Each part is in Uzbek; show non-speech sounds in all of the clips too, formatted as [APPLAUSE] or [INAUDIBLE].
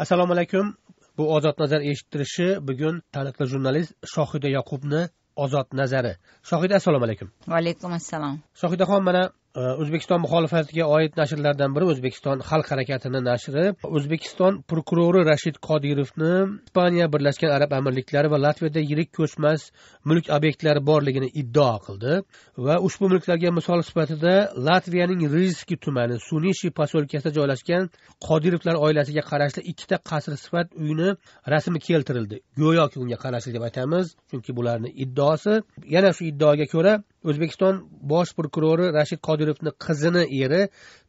assalomu alaykum bu ozod nazar eshittirishi bugun taniqli jurnalist shohida yoqubni ozod nazari shohida assalomu alaykum vaalaykum assalom shohidaxon mana Э, o'zbekiston muxolifatiga oid nashrlardan biri o'zbekiston xalq harakatini nashri o'zbekiston prokurori rashid qodirovni ispaniya birlashgan arab amirliklari va latviyada yirik ko'chmas mulk obyektlari borligini iddao qildi va ushbu mulklarga misol sifatida latviyaning rizki tumani sunishi posolkasida joylashgan qodirovlar oilasiga qarashli ikkita qasr sifat uyni rasmi keltirildi go'yoki unga qarashli deb aytamiz chunki bularni iddaosi yana shu iddaoga ko'ra o'zbekiston bosh prokurori rashid qodirovni qizini eri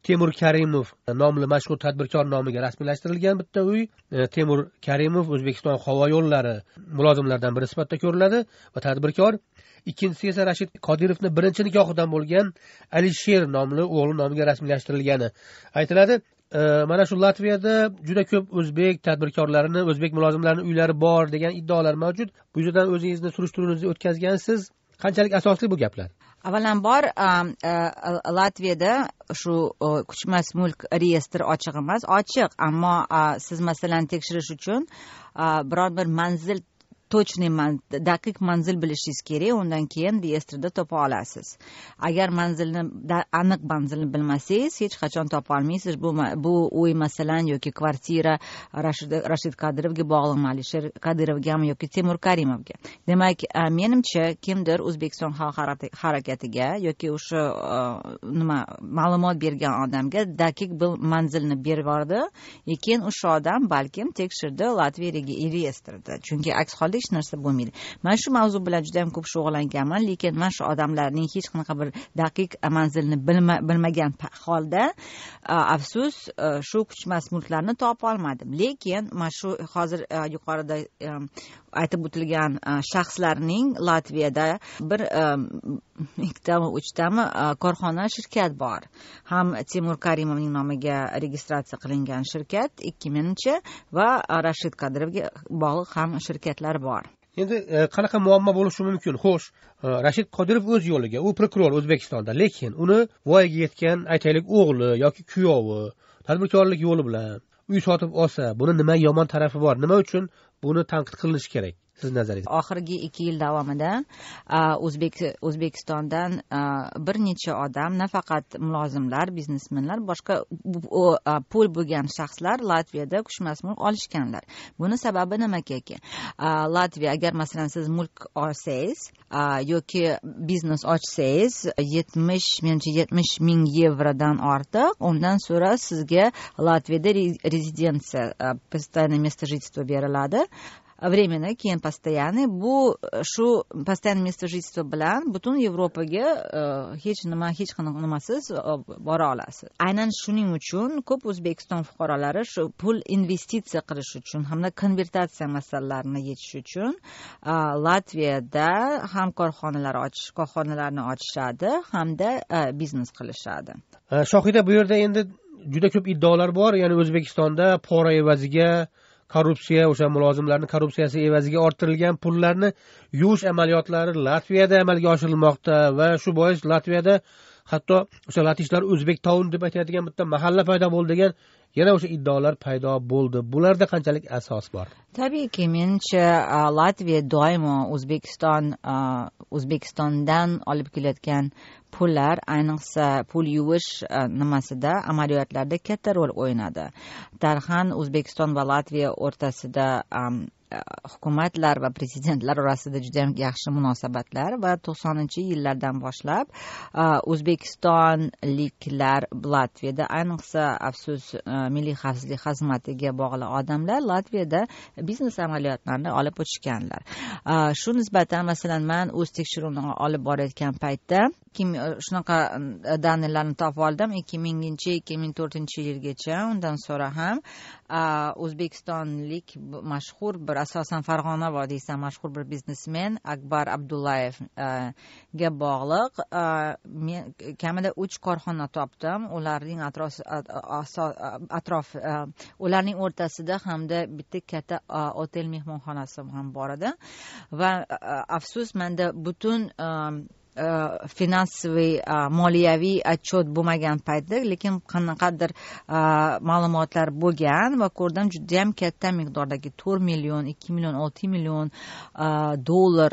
temur karimov nomli mashhur tadbirkor nomiga rasmiylashtirilgan bitta uy e, temur karimov o'zbekiston havo yo'llari mulozimlaridan biri sifatida ko'riladi va tadbirkor ikkinchisi esa rashid qodirovni birinchi nikohidan bo'lgan alisher nomli o'g'li nomiga rasmiylashtirilgani aytiladi e, mana shu latviyada juda ko'p o'zbek tadbirkorlarini o'zbek mulozimlarini uylari bor degan iddaolar mavjud bu yerdan o'zingizni surishtiruvingizni o'tkazgansiz qanchalik asosli bu gaplar avvalambor e, latviyada shu e, ko'chmas mulk reyestri ochiq emas ochiq ammo siz masalan tekshirish uchun biron bir manzil точный daqiq manzil bilishingiz kerak undan keyin dstrda topa olasiz agar manzilni aniq manzilni bilmasangiz hech qachon topolmaysiz bu bu uy masalan yoki kvartira rashid qadirovga bog'limi alisher qadirovgami yoki temur karimovga demak menimcha kimdir o'zbekiston xalq harakatiga yoki o'sha nima ma'lumot bergan odamga daqiq bir manzilni berib yubordi keyin o'sha odam balkim tekshirdi latviya reyestrida chunki aks holda hech narsa bo'lmaydi mana shu mavzu bilan juda yam ko'p shug'ullanganman lekin mana shu odamlarning hech qanaqa bir daqiq manzilni bilmagan holda afsus shu kuchmas mulklarni topolmadim lekin mana shu hozir yuqorida aytib o'tilgan e, shaxslarning latviyada bir e, ikkitami uchtami e, korxona shirkat bor ham temur karimovning nomiga registratsiya qilingan shirkat ikki mingchi va rashid qadirovga bog'liq ham shirkatlar bor endi qanaqa muammo bo'lishi mumkin xo'sh rashid qodirov o'z yo'liga u prokuror o'zbekistonda lekin uni voyaga yetgan aytaylik o'g'li yoki kuyovi tadbirkorlik yo'li bilan uy sotib olsa buni nima yomon tarafi bor nima uchun buni tanqid qilinishi kerak siz nazaringizda oxirgi ikki yil davomida o'zbek o'zbekistondan bir necha odam nafaqat mulozimlar biznesmenlar boshqa pul bo'lgan shaxslar latviyada ko'chmas mulk olishganlar buni sababi nima aka latviya agar masalan siz mulk olsangiz yoki biznes ochsangiz yetmish menimcha yetmish ming yevrodan ortiq undan so'ra sizga latviyada rezidensiya постоянное место жительства beriladi временно keyin постоянный bu shu постоянно место жительства bilan butun yevropaga hech nima hech qanaqa nimasiz bora olasiz aynan shuning uchun ko'p o'zbekiston fuqarolari shu pul investitsiya qilish uchun hamda konvertatsiya masalalarini yechish uchun latviyada ham korxonalar ochish korxonalarni ochishadi hamda biznes qilishadi shohida bu yerda endi juda ko'p iddaolar bor ya'ni o'zbekistonda pora evaziga korrupsiya o'sha mulozimlarni korrupsiyasi evaziga orttirilgan pullarni yuvish amaliyotlari latviyada amalga oshirilmoqda va shu bois latviyada hatto o'sha latishlar o'zbek taun deb aytadigan bitta mahalla paydo bo'ldi degan yana o'sha iddaolar paydo bo'ldi bularda qanchalik asos bor tabiiyki menimcha latviya doimo o'zbekiston o'zbekistondan olib kelayotgan pullar ayniqsa pul yuvish nimasida amaliyotlarda katta rol o'ynadi darhan o'zbekiston va latviya o'rtasida E, hukumatlar va prezidentlar orasida juda yam yaxshi munosabatlar va to'qsoninchi yillardan boshlab e, o'zbekistonliklar latviyada ayniqsa afsus e, milliy xavfsizlik xizmatiga bog'liq odamlar latviyada biznes amaliyotlarini olib o'tishganlar shu nisbatan masalan man o'z tekshiruvimni olib borayotgan paytda ikki e, shunaqa данныйlarni e, topib oldim ikki minginchi ikki ming to'rtinchi yilgacha undan so'ra ham o'zbekistonlik mashhur bir asosan farg'ona vodiysidan mashhur bir biznesmen akbar abdullayevga e, bog'liq men kamida uch korxona topdim ularning atrof atrof ularning o'rtasida hamda bitta katta otel mehmonxonasi ham bor edi va afsus manda butun finansoviy э, moliyaviy отчет bo'lmagan paytda lekin qanaqadir ma'lumotlar bo'lgan va ko'rdim judayam katta miqdordagi to'rt million ikki million olti million dollar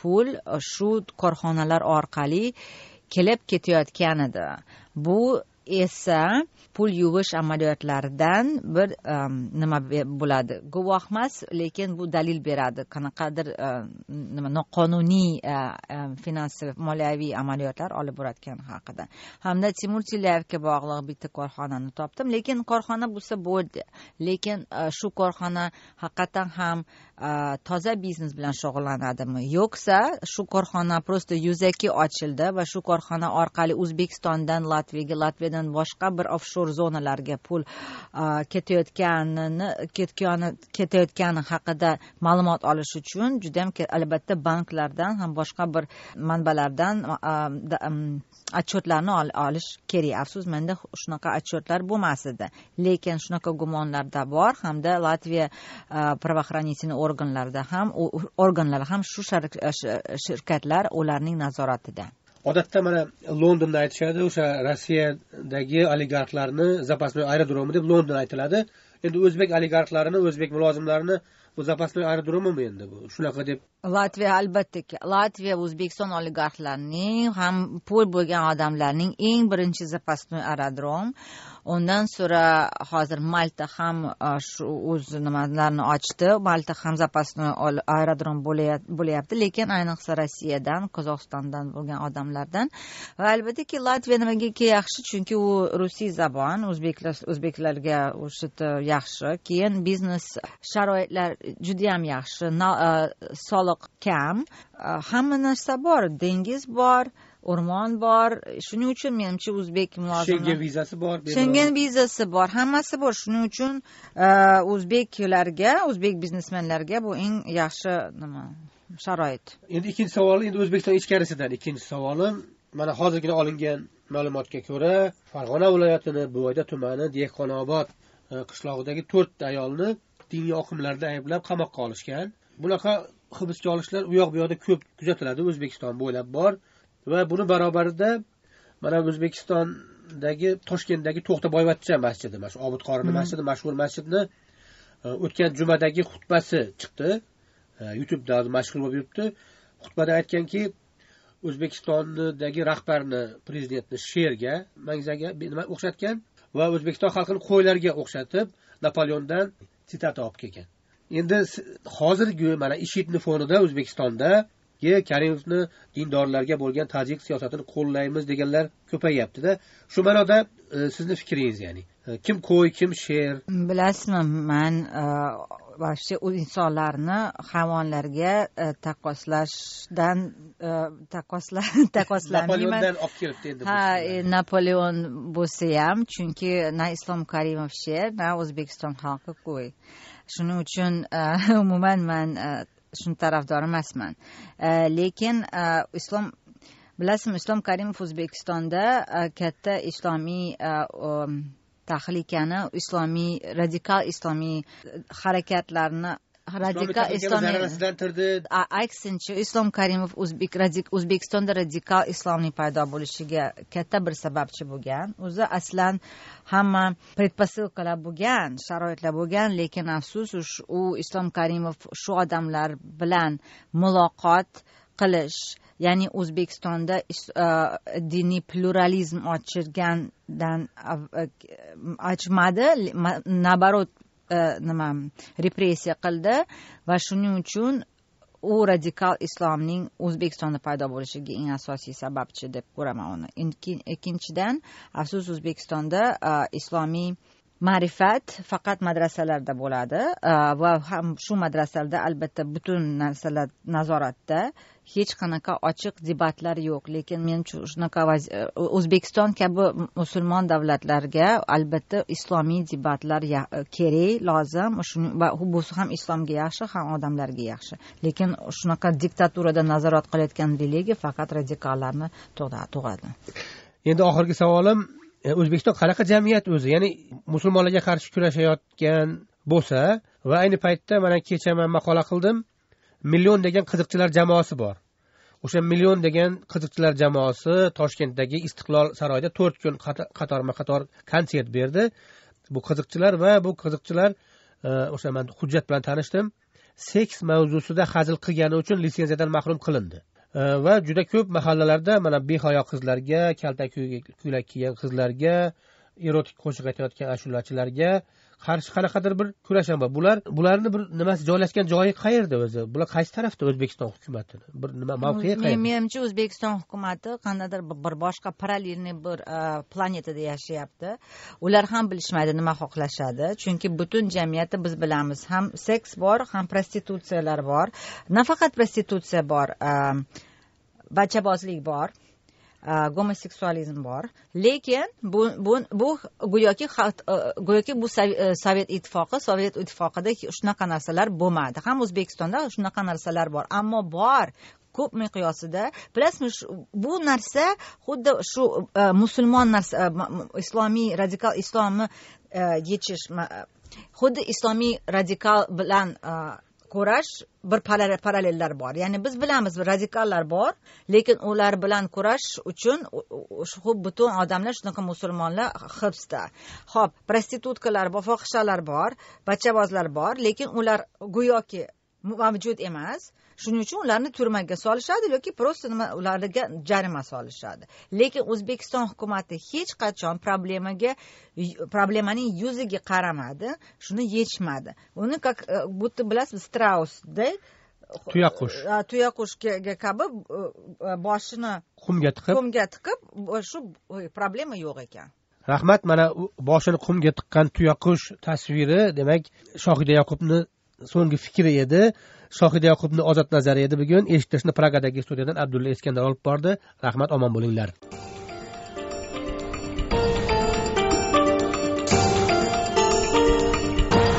pul shu korxonalar orqali kelib ketayotgan edi bu esa pul yuvish amaliyotlaridan bir nima bo'ladi guvoh emas lekin bu dalil beradi qanaqadir nima noqonuniy e, finansiy moliyaviy amaliyotlar olib borayotgani haqida hamda timur tilyayevga bog'liq bitta korxonani topdim lekin korxona bo'lsa bo'ldi lekin e, shu korxona haqiqatdan ham e, toza biznes bilan shug'ullanadimi yo'qsa shu korxona просто yuzaki ochildi va shu korxona orqali o'zbekistondan latviyaga latviyadan mamlakatidan boshqa bir offshor zonalarga pul ketayotganini ketayotgani ketayotgani haqida ma'lumot olish uchun juda ham albatta banklardan ham boshqa bir manbalardan отчетlarni olish kerak afsus menda shunaqa отчетlar bo'lmas edi lekin shunaqa gumonlarda bor hamda latviya правоохранительный organlarida ham organlar ham shu shirkatlar ularning nazoratida odatda mana londonda aytishadi o'sha rossiyadagi oligarxlarni запасной aerodromi deb london aytiladi endi o'zbek oligarxlarini o'zbek mulozimlarini bu запасной aerodromimi endi bu shunaqa deb latviya albattaki latviya o'zbekiston oligarxlarining ham pul bo'lgan odamlarning eng birinchi запасной aerodrom undan so'ra hozir malta ham e, shu o'z nimalarni ochdi malta ham запасной aerodrom bo'lyapti lekin ayniqsa rossiyadan qozog'istondan bo'lgan odamlardan va albattaki latviya nimagaki yaxshi chunki u rusiy zabon o'zbeklar o'zbeklarga o'sha yaxshi keyin biznes sharoitlar judayam yaxshi e, soliq kam e, hamma narsa bor dengiz bor o'rmon bor shuning uchun menimcha o'zbek mulozimi shengen vizasi bor shengen vizasi bor hammasi bor shuning uchun e, o'zbeklarga o'zbek biznesmenlarga bu eng yaxshi nima sharoit endi ikkinchi savolim endi o'zbekiston ichkarisidan ikkinchi savolim mana hozirgina olingan ma'lumotga ko'ra farg'ona viloyatini buvayda tumani dehqonobod e, qishlog'idagi to'rtta ayolni diniy oqimlarda ayblab qamoqqa olishgan bunaqa hibsga olishlar u yoq bu yoqda ko'p kuzatiladi o'zbekiston bo'ylab bor va buni barobarida mana o'zbekistondagi toshkentdagi to'xtaboyvachcha masjidi mana shu obid qorini hmm. masjidi mashhur masjidni e, o'tgan jumadagi xutbasi chiqdi e, youtubeda mashhur bo'lib yuribdi xutbada aytganki o'zbekistondagi rahbarni prezidentni sherga mangzaga nima o'xshatgan va o'zbekiston xalqini qo'ylarga o'xshatib napoleondan sitata olib kelgan endi hozirgi mana ishidni fonida o'zbekistonda e karimovni dindorlarga bo'lgan tajik siyosatini qo'llaymiz deganlar ko'payyaptida shu ma'noda e, sizni fikringiz ya'ni e, kim qo'y kim sher bilasizmi man вообще e, u insonlarni hayvonlarga e, taqqoslashdan e, taqqosla [LAUGHS] taqqoslamayman napoleondan olib kelibdi ha napoleon bo'lsa ham chunki na islom karimov sher na o'zbekiston xalqi qo'y shuning uchun [LAUGHS] umuman man shuni tarafdori emasman e, lekin e, islom bilasizmi islom karimov o'zbekistonda e, katta islomiy tahlikani islomiy radikal islomiy harakatlarni radikal estoniya aksincha islom karimov o'zbek o'zbekistonda radikal islomning paydo bo'lishiga katta bir sababchi bo'lgan o'zi aslan hamma предпосылкалар bo'lgan sharoitlar bo'lgan lekin afsus u islom karimov shu odamlar bilan muloqot qilish ya'ni o'zbekistonda diniy pluralizm ochirgandan ochmadi наоборот nima repressiya qildi va shuning uchun u radikal islomning o'zbekistonda paydo bo'lishiga eng asosiy sababchi deb ko'raman uni ikkinchidan afsus o'zbekistonda islomiy ma'rifat faqat madrasalarda bo'ladi e, va ham shu madrasalarda albatta butun narsalar nazoratda hech qanaqa ochiq debatlar yo'q lekin men shunaqa e, o'zbekiston kabi musulmon davlatlarga albatta islomiy debatlar e, kerak lozim va bu ham islomga yaxshi ham odamlarga yaxshi lekin shunaqa diktaturada nazorat qilayotgan religiya faqat radikallarni tug'adi endi oxirgi savolim E, o'zbekiston qanaqa jamiyat o'zi ya'ni musulmonlarga qarshi kurashayotgan bo'lsa va ayni paytda mana kecha man maqola qildim million degan qiziqchilar jamoasi bor o'sha million degan qiziqchilar jamoasi toshkentdagi istiqlol saroyida to'rt kun qatorma qator konsert berdi bu qiziqchilar va bu qiziqchilar e, o'sha man hujjat bilan tanishdim seks mavzusida hazil qilgani uchun litsenziyadan mahrum qilindi Э, va juda ko'p mahallalarda mana behayo qizlarga kaltak ko'ylak kiygan qizlarga erotik qo'shiq aytayotgan ashulachilarga qarshi qanaqadir bir kurash ham bor bular bularni bir nimasi joylashgan joyi qayerda o'zi bular qaysi tarafda o'zbekiston hukumatini bir nima mavqei qayerda menimcha o'zbekiston hukumati qandaydir bir boshqa parallelniy bir e, planetada yashayapti ular ham bilishmaydi nima xohlashadi chunki butun jamiyatda biz bilamiz ham seks bor ham prostitutsiyalar bor nafaqat prostitutsiya bor e, bachabozlik bor gomoseksualizm bor lekin bu bu bu go'yoki go'yoki bu sovet ittifoqi sovet ittifoqida shunaqa narsalar bo'lmadi ham o'zbekistonda shunaqa narsalar bor ammo bor ko'p miqyosida bilasizmi bu narsa xuddi shu musulmon narsa islomiy radikal islomni yechish xuddi islomiy radikal bilan kurash bir parallellar bor ya'ni biz bilamiz radikallar bor lekin ular bilan kurash uchun shu butun odamlar shunaqa musulmonlar hibsda ho'p prostitutkalar bor fohishalar bor bachavozlar bor lekin ular go'yoki mavjud emas shuning uchun ularni turmaga solishadi yoki просто nima ularga jarima solishadi lekin o'zbekiston hukumati hech qachon problemaga problemaning yuziga qaramadi shuni yechmadi uni как будто e, bilasiz strausda e, tuyaqush e, tuyaqushga kabi boshini qumga tiqib qumga tiqib shu problema yo'q ekan rahmat mana boshini qumga tiqqan tuyaqush tasviri demak shohida yaqubni so'nggi fikri edi shohid yoqubni ozod nazari edi bugun eshitishni pragadagi studiyadan abdulla eskandar olib bordi rahmat omon bo'linglar